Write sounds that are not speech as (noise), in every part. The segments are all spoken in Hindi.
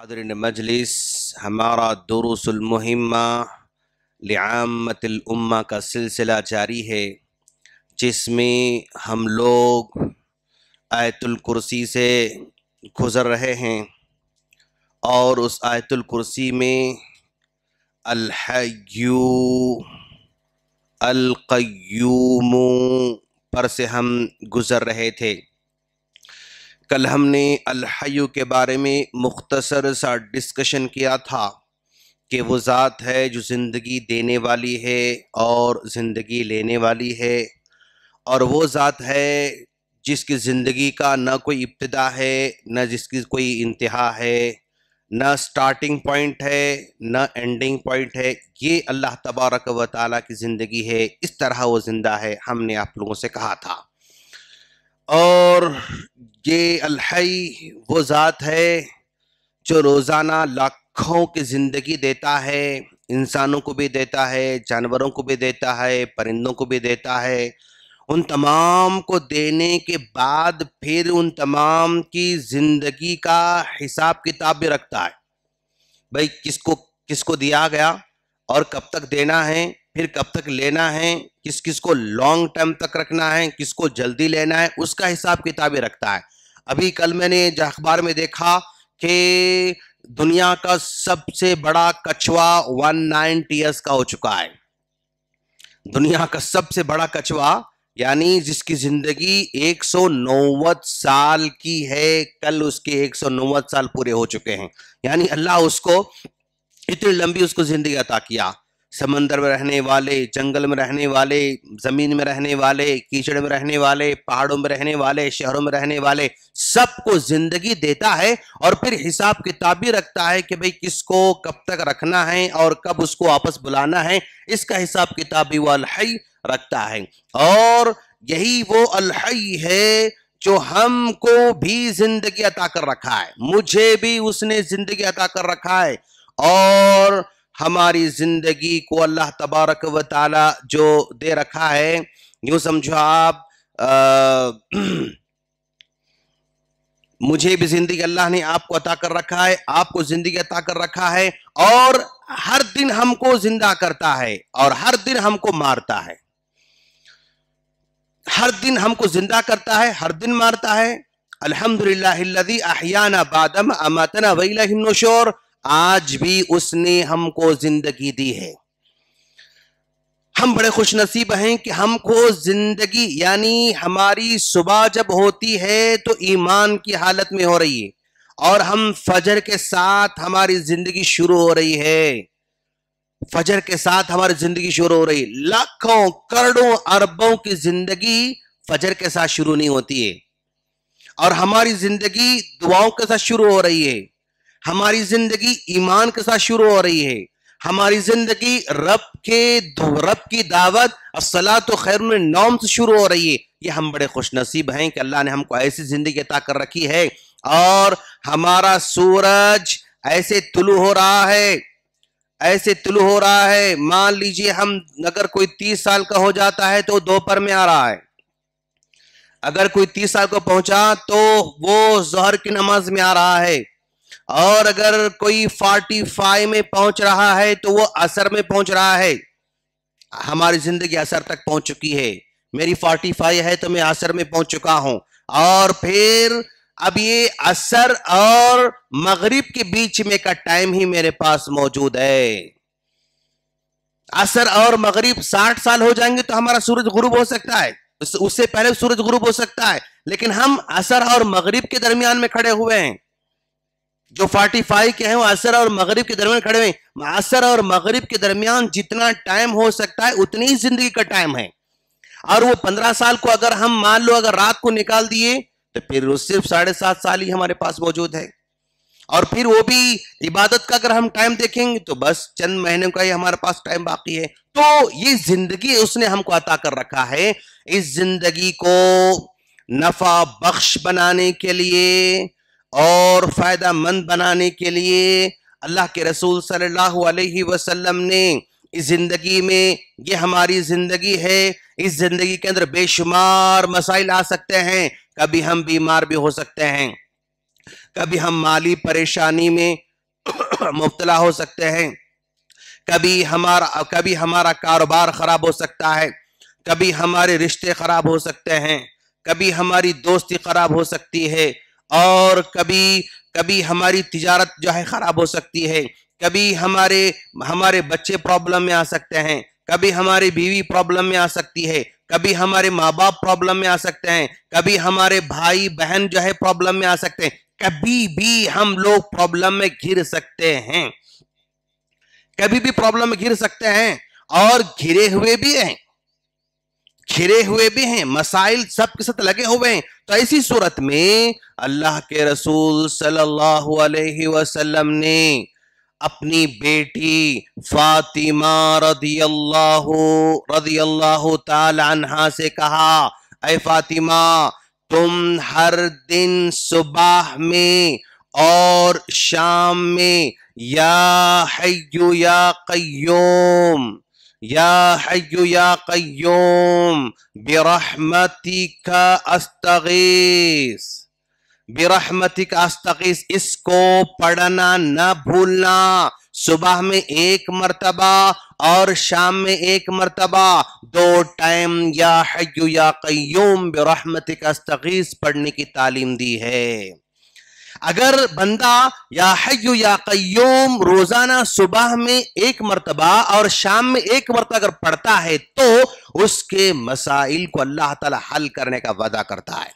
हाजरीन मजलिस हमारा दुरुसलमहिमा लियामतलम्मा का सिलसिला जारी है जिसमें हम लोग आयतुल कुर्सी से गुज़र रहे हैं और उस आयतुल कुर्सी में अलहयू अलकयूम पर से हम गुज़र रहे थे कल हमने अलहयु के बारे में मुख्तसर सा डिस्कशन किया था कि वो ज़ात है जो ज़िंदगी देने वाली है और ज़िंदगी लेने वाली है और वो ज़ात है जिसकी ज़िंदगी का ना कोई इब्तदा है ना जिसकी कोई इंतहा है ना स्टार्टिंग पॉइंट है ना एंडिंग पॉइंट है ये अल्लाह तबारक व ताली की ज़िंदगी है इस तरह वो ज़िंदा है हमने आप लोगों से कहा था और ये अलहई वो ज़ात है जो रोज़ाना लाखों की ज़िंदगी देता है इंसानों को भी देता है जानवरों को भी देता है परिंदों को भी देता है उन तमाम को देने के बाद फिर उन तमाम की ज़िंदगी का हिसाब किताब भी रखता है भाई किसको किसको दिया गया और कब तक देना है फिर कब तक लेना है किस किस को लॉन्ग टर्म तक रखना है किसको जल्दी लेना है उसका हिसाब किताबें रखता है अभी कल मैंने अखबार में देखा कि दुनिया का सबसे बड़ा कछुआ 19 ईयर्स का हो चुका है दुनिया का सबसे बड़ा कछुआ यानी जिसकी जिंदगी एक साल की है कल उसके एक साल पूरे हो चुके हैं यानी अल्लाह उसको इतनी लंबी उसको जिंदगी अता किया समंदर में रहने वाले जंगल में रहने वाले ज़मीन में रहने वाले कीचड़ में रहने वाले पहाड़ों में रहने वाले शहरों में रहने वाले सबको ज़िंदगी देता है और फिर हिसाब किताब भी रखता है कि भाई किसको कब तक रखना है और कब उसको आपस बुलाना है इसका हिसाब किताब भी वो अलहई रखता है और यही वो अलहई है जो हमको भी जिंदगी अता कर रखा है मुझे भी उसने जिंदगी अता कर रखा है और हमारी जिंदगी को अल्लाह तबारक व ताला जो दे रखा है यूं समझो आप आ, (clears throat) मुझे भी जिंदगी अल्लाह ने आपको अता कर रखा है आपको जिंदगी अता कर रखा है और हर दिन हमको जिंदा करता है और हर दिन हमको मारता है हर दिन हमको जिंदा करता है हर दिन मारता है अल्हम्दुलिल्लाह अहियाना बादम अमातना वईला हिमनोशोर आज भी उसने हमको जिंदगी दी है हम बड़े खुश नसीब हैं कि हमको जिंदगी यानी हमारी सुबह जब होती है तो ईमान की हालत में हो रही है और हम फजर के साथ हमारी जिंदगी शुरू हो रही है फजर के साथ हमारी जिंदगी शुरू हो रही है लाखों करोड़ों अरबों की जिंदगी फजर के साथ शुरू नहीं होती है और हमारी जिंदगी दुआओं के साथ शुरू हो रही है हमारी जिंदगी ईमान के साथ शुरू हो रही है हमारी जिंदगी रब के रब की दावत असला तो खैर नौम से शुरू हो रही है ये हम बड़े खुश नसीब हैं कि अल्लाह ने हमको ऐसी जिंदगी अता कर रखी है और हमारा सूरज ऐसे तुलु हो रहा है ऐसे तुलु हो रहा है मान लीजिए हम अगर कोई तीस साल का हो जाता है तो दोपहर में आ रहा है अगर कोई तीस साल को पहुंचा तो वो जहर की नमाज में आ रहा है और अगर कोई फोर्टी फाइव में पहुंच रहा है तो वो असर में पहुंच रहा है हमारी जिंदगी असर तक पहुंच चुकी है मेरी फोर्टी फाइव है तो मैं असर में पहुंच चुका हूं और फिर अब ये असर और मगरिब के बीच में का टाइम ही मेरे पास मौजूद है असर और मगरिब साठ साल हो जाएंगे तो हमारा सूरज गुरूब हो सकता है उससे पहले सूरज गुरूब हो सकता है लेकिन हम असर और मगरिब के दरमियान में खड़े हुए हैं जो फोर्टी फाइव के हैं वो असर और मगरिब के दरमियान खड़े हुए असर और मगरिब के दरमियान जितना टाइम हो सकता है उतनी ही जिंदगी का टाइम है और वो पंद्रह साल को अगर हम मान लो अगर रात को निकाल दिए तो फिर वो सिर्फ साढ़े सात साल ही हमारे पास मौजूद है और फिर वो भी इबादत का अगर हम टाइम देखेंगे तो बस चंद महीनों का ही हमारे पास टाइम बाकी है तो ये जिंदगी उसने हमको अता कर रखा है इस जिंदगी को नफा बख्श बनाने के लिए और फायदा मंद बनाने के लिए अल्लाह के रसूल सल्लल्लाहु अलैहि वसल्लम ने इस जिंदगी में ये हमारी जिंदगी है इस जिंदगी के अंदर बेशुमार मसाइल आ सकते हैं कभी हम बीमार भी हो सकते हैं कभी हम माली परेशानी में (clears throat) मुबतला हो सकते हैं कभी हमारा कभी हमारा कारोबार खराब हो सकता है कभी हमारे रिश्ते खराब हो सकते हैं कभी हमारी दोस्ती खराब हो सकती है और कभी कभी हमारी तिजारत जो है ख़राब हो सकती है कभी हमारे हमारे बच्चे प्रॉब्लम में आ सकते हैं कभी हमारी बीवी प्रॉब्लम में आ सकती है कभी हमारे माँ बाप प्रॉब्लम में आ सकते हैं कभी हमारे भाई बहन जो है प्रॉब्लम में आ सकते हैं कभी भी हम लोग प्रॉब्लम में घिर सकते हैं कभी भी प्रॉब्लम में घिर सकते हैं और घिरे हुए भी हैं घिरे हुए भी हैं मसाइल सबके साथ लगे हुए हैं तो ऐसी सूरत में अल्लाह के रसूल सल्लल्लाहु अलैहि वसल्लम ने अपनी बेटी फातिमा रदी अल्लाह रदी से कहा अ फातिमा तुम हर दिन सुबह में और शाम में या हय्यू या कय्यूम या हयु या कयूम बिरहमती का अस्तगीस बिरहमती का अस्तगीस इसको पढ़ना न भूलना सुबह में एक मरतबा और शाम में एक मरतबा दो टाइम या हयु या कयूम बिरहमती का अस्तगीस पढ़ने की तालीम दी है अगर बंदा या हयु या कयूम रोजाना सुबह में एक मरतबा और शाम में एक मरतबा अगर पढ़ता है तो उसके मसाइल को अल्लाह ताला हल करने का वादा करता है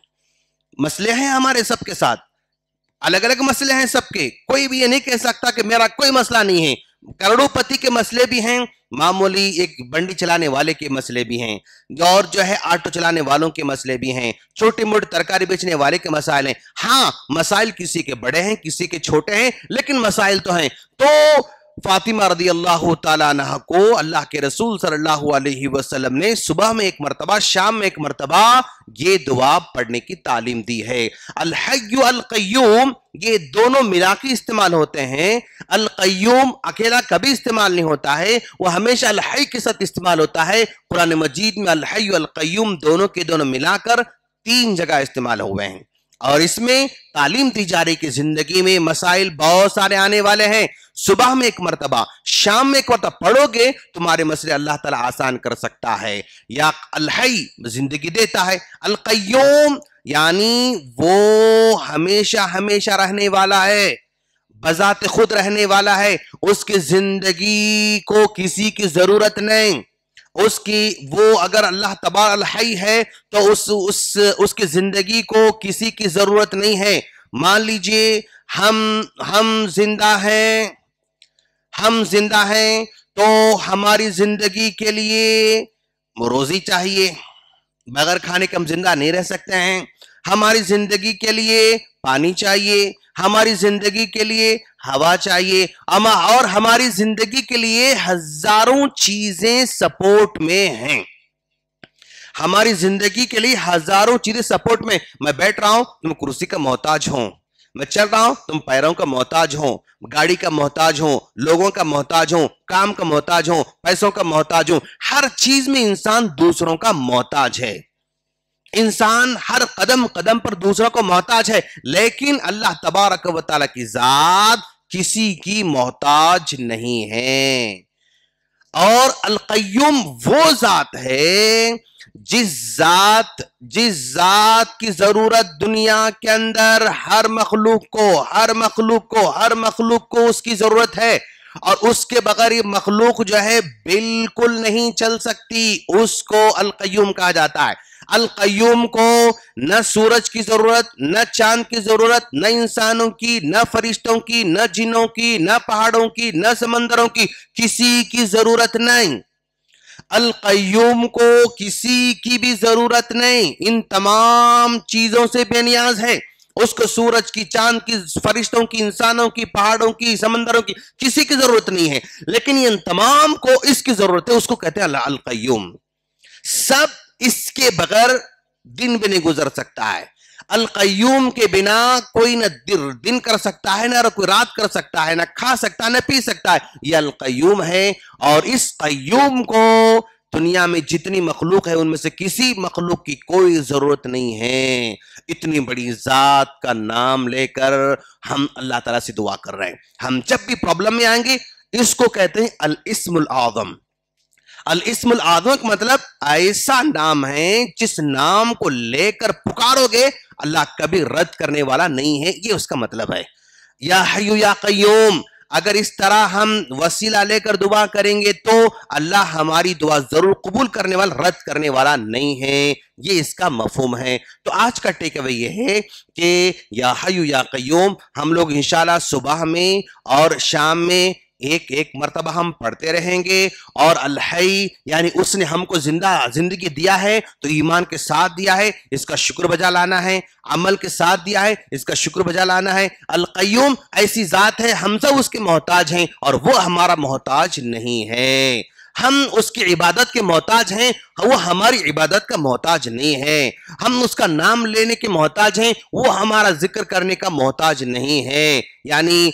मसले हैं हमारे सबके साथ अलग अलग मसले हैं सबके कोई भी ये नहीं कह सकता कि मेरा कोई मसला नहीं है करोड़ोपति के मसले भी हैं मामूली एक बंडी चलाने वाले के मसले भी हैं और जो है ऑटो चलाने वालों के मसले भी हैं छोटी मोटी तरकारी बेचने वाले के मसाइल हैं हाँ मसाइल किसी के बड़े हैं किसी के छोटे हैं लेकिन मसाइल तो हैं तो फातिमा रदी अल्लाह तह को अल्लाह के रसूल सल्लल्लाहु अलैहि वसल्लम ने सुबह में एक मरतबा शाम में एक मरतबा ये दुआ पढ़ने की तालीम दी है अलहयू अलकयूम ये दोनों मिला के इस्तेमाल होते हैं अलकयूम अकेला कभी इस्तेमाल नहीं होता है वह हमेशा अलहय के साथ इस्तेमाल होता है कुरान मजीद में अलहयू अलकयूम दोनों के दोनों मिलाकर तीन जगह इस्तेमाल हुए हैं और इसमें तालीम दी जा रही कि जिंदगी में मसाइल बहुत सारे आने वाले हैं सुबह में एक मरतबा शाम में एक मरतबा पढ़ोगे तुम्हारे मसले अल्लाह ताला आसान कर सकता है या अलहई जिंदगी देता है अलकयोम यानी वो हमेशा हमेशा रहने वाला है बजात खुद रहने वाला है उसकी जिंदगी को किसी की जरूरत नहीं उसकी वो अगर अल्लाह तबाल है तो उस उस उसकी ज़िंदगी को किसी की ज़रूरत नहीं है मान लीजिए हम हम जिंदा हैं हम जिंदा हैं तो हमारी ज़िंदगी के लिए रोज़ी चाहिए बगैर खाने के हम जिंदा नहीं रह सकते हैं हमारी ज़िंदगी के लिए पानी चाहिए हमारी जिंदगी के लिए हवा चाहिए हम और हमारी जिंदगी के लिए हजारों चीजें सपोर्ट में हैं हमारी जिंदगी के लिए हजारों चीजें सपोर्ट में मैं बैठ रहा हूं तुम कुर्सी का मोहताज हो मैं चल रहा हूं तुम पैरों का मोहताज हो गाड़ी का मोहताज हो लोगों का मोहताज हो काम का मोहताज हो पैसों का मोहताज हो हर चीज में इंसान दूसरों का मोहताज है इंसान हर कदम कदम पर दूसरों को मोहताज है लेकिन अल्लाह तबारक वाली की जात किसी की मोहताज नहीं है और अलकयम वो जात है जिस जात जिस जात की जरूरत दुनिया के अंदर हर मखलूक को हर मखलूक को हर मखलूक को उसकी जरूरत है और उसके बगैर ये मखलूक जो है बिल्कुल नहीं चल सकती उसको अलकयम कहा जाता है अलकयूम को न सूरज की जरूरत न चांद की जरूरत न इंसानों की न फरिश्तों की न जिनों की न पहाड़ों की न समंदरों की किसी की जरूरत नहीं अलकयूम को किसी की भी जरूरत नहीं इन तमाम चीजों से बेनियाज है उसको सूरज की चांद की फरिश्तों की इंसानों की पहाड़ों की समंदरों की किसी की जरूरत नहीं है लेकिन इन तमाम को इसकी जरूरत है उसको कहते हैं अलकयूम सब इसके बगैर दिन भी नहीं गुजर सकता है अलकयूम के बिना कोई ना दिन कर सकता है ना कोई रात कर सकता है ना खा सकता है ना पी सकता है यह अलकयूम है और इस कयूम को दुनिया में जितनी मखलूक है उनमें से किसी मखलूक की कोई ज़रूरत नहीं है इतनी बड़ी ज़ात का नाम लेकर हम अल्लाह तला से दुआ कर रहे हैं हम जब भी प्रॉब्लम में आएंगे इसको कहते हैं अल इसमुल आज़म अल इसम आजम मतलब ऐसा नाम है जिस नाम को लेकर पुकारोगे अल्लाह कभी रद्द करने वाला नहीं है ये उसका मतलब है या हयू या कयूम अगर इस तरह हम वसीला लेकर दुआ करेंगे तो अल्लाह हमारी दुआ जरूर कबूल करने वाला रद्द करने वाला नहीं है ये इसका मफहम है तो आज का टेक अवे ये है कि या हयू या कयूम हम लोग इंशाल्लाह सुबह में और शाम में एक एक मरतबा हम पढ़ते रहेंगे और अल्हई यानी उसने हमको जिंदा जिंदगी दिया है तो ईमान के साथ दिया है इसका शुक्र बजा लाना है अमल के साथ दिया है इसका शुक्र बजा लाना है अलकयूम ऐसी ज़ात है हम सब उसके मोहताज हैं और वो हमारा मोहताज नहीं है हम उसकी इबादत के मोहताज हैं वो हमारी इबादत का मोहताज नहीं है हम उसका नाम लेने के मोहताज हैं वो हमारा जिक्र करने का मोहताज नहीं है यानी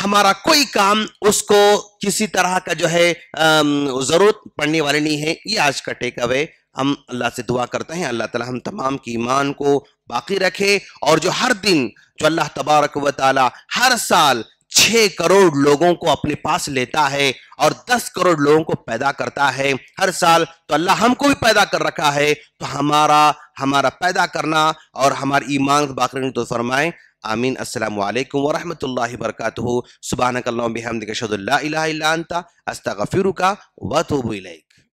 हमारा कोई काम उसको किसी तरह का जो है जरूरत पड़ने वाली नहीं है ये आज का टेक अवे हम अल्लाह से दुआ करते हैं अल्लाह ताला हम तमाम की ईमान को बाकी रखे और जो हर दिन जो अल्लाह तबारक व ताला हर साल छः करोड़ लोगों को अपने पास लेता है और दस करोड़ लोगों को पैदा करता है हर साल तो अल्लाह हमको भी पैदा कर रखा है तो हमारा हमारा पैदा करना और हमारे ईमान बाकी तो फरमाए آمين السلام عليكم ورحمة الله وبركاته سبحانك اللهم بحمدك أشهد أن لا إله إلا أنت أستغفرك وأتوب إليك